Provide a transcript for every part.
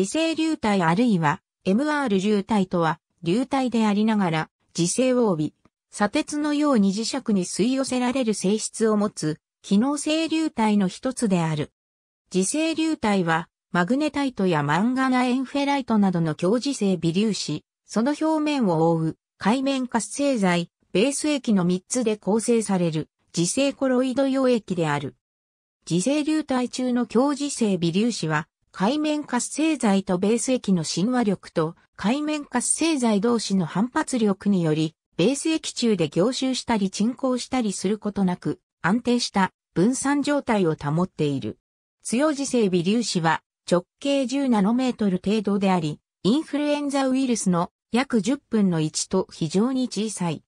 自性流体あるいは MR 流体とは流体でありながら自制を帯び、砂鉄のように磁石に吸い寄せられる性質を持つ機能性流体の一つである。自性流体はマグネタイトやマンガナエンフェライトなどの強磁性微粒子、その表面を覆う海面活性剤、ベース液の3つで構成される自性コロイド溶液である。自性流体中の強磁性微粒子は海面活性剤とベース液の親和力と海面活性剤同士の反発力により、ベース液中で凝集したり沈降したりすることなく、安定した分散状態を保っている。強磁性微粒子は直径10ナノメートル程度であり、インフルエンザウイルスの約10分の1と非常に小さい。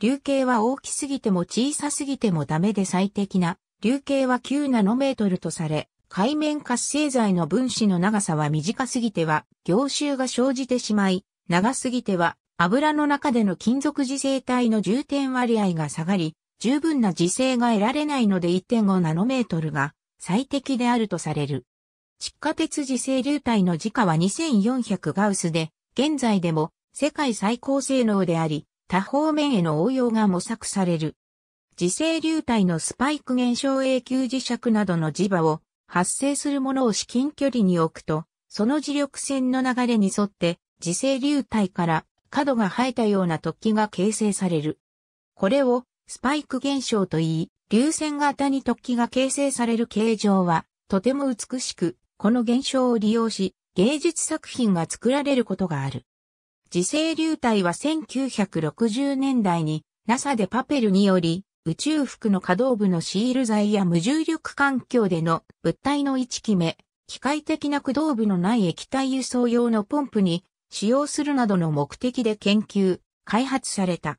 流形は大きすぎても小さすぎてもダメで最適な、流形は9ナノメートルとされ、海面活性剤の分子の長さは短すぎては、凝集が生じてしまい、長すぎては、油の中での金属磁性体の重点割合が下がり、十分な磁性が得られないので1.5ナノメートルが最適であるとされる。地下鉄磁性流体の時価は2400ガウスで、現在でも世界最高性能であり、多方面への応用が模索される。磁性流体のスパイク現象永久磁石などの磁場を発生するものを至近距離に置くと、その磁力線の流れに沿って磁性流体から角が生えたような突起が形成される。これをスパイク現象と言い、流線型に突起が形成される形状はとても美しく、この現象を利用し芸術作品が作られることがある。磁性流体は1960年代に NASA でパペルにより宇宙服の可動部のシール材や無重力環境での物体の位置決め、機械的な駆動部のない液体輸送用のポンプに使用するなどの目的で研究、開発された。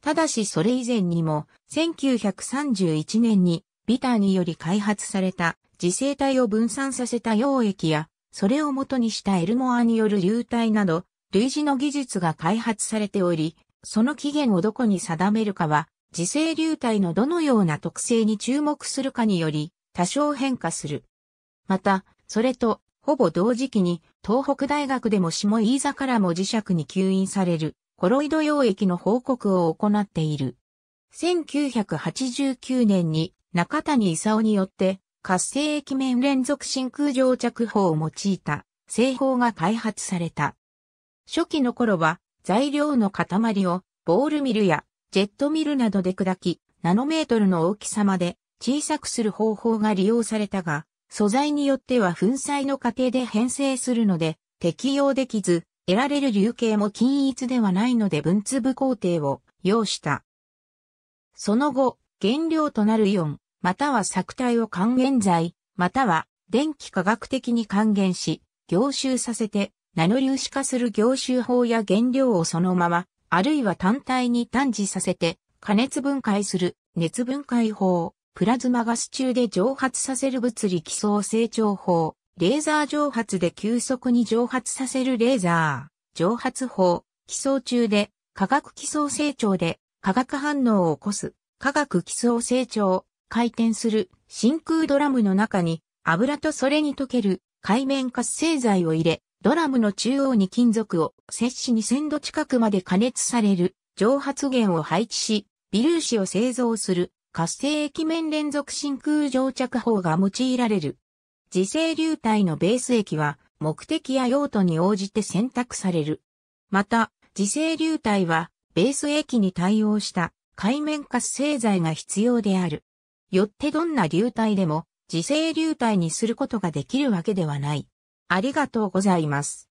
ただしそれ以前にも、1931年にビターにより開発された磁性体を分散させた溶液や、それを元にしたエルモアによる流体など、類似の技術が開発されており、その起源をどこに定めるかは自生流体のどのような特性に注目するかにより多少変化する。また、それとほぼ同時期に東北大学でも下飯座からも磁石に吸引されるコロイド溶液の報告を行っている。1989年に中谷勲によって活性液面連続真空蒸着法を用いた製法が開発された。初期の頃は材料の塊をボールミルやジェットミルなどで砕き、ナノメートルの大きさまで小さくする方法が利用されたが、素材によっては粉砕の過程で変成するので適用できず、得られる流形も均一ではないので分粒工程を要した。その後、原料となるイオン、または錯体を還元剤、または電気化学的に還元し、凝集させて、ナノ粒子化する凝集法や原料をそのままあるいは単体に単次させて、加熱分解する、熱分解法、プラズマガス中で蒸発させる物理基礎成長法、レーザー蒸発で急速に蒸発させるレーザー、蒸発法、基礎中で、化学基礎成長で、化学反応を起こす、化学基礎成長、回転する、真空ドラムの中に、油とそれに溶ける、海面活性剤を入れ、ドラムの中央に金属を摂氏2000度近くまで加熱される蒸発源を配置し、微粒子を製造する活性液面連続真空蒸着法が用いられる。自生流体のベース液は目的や用途に応じて選択される。また、自生流体はベース液に対応した海面活性剤が必要である。よってどんな流体でも自生流体にすることができるわけではない。ありがとうございます。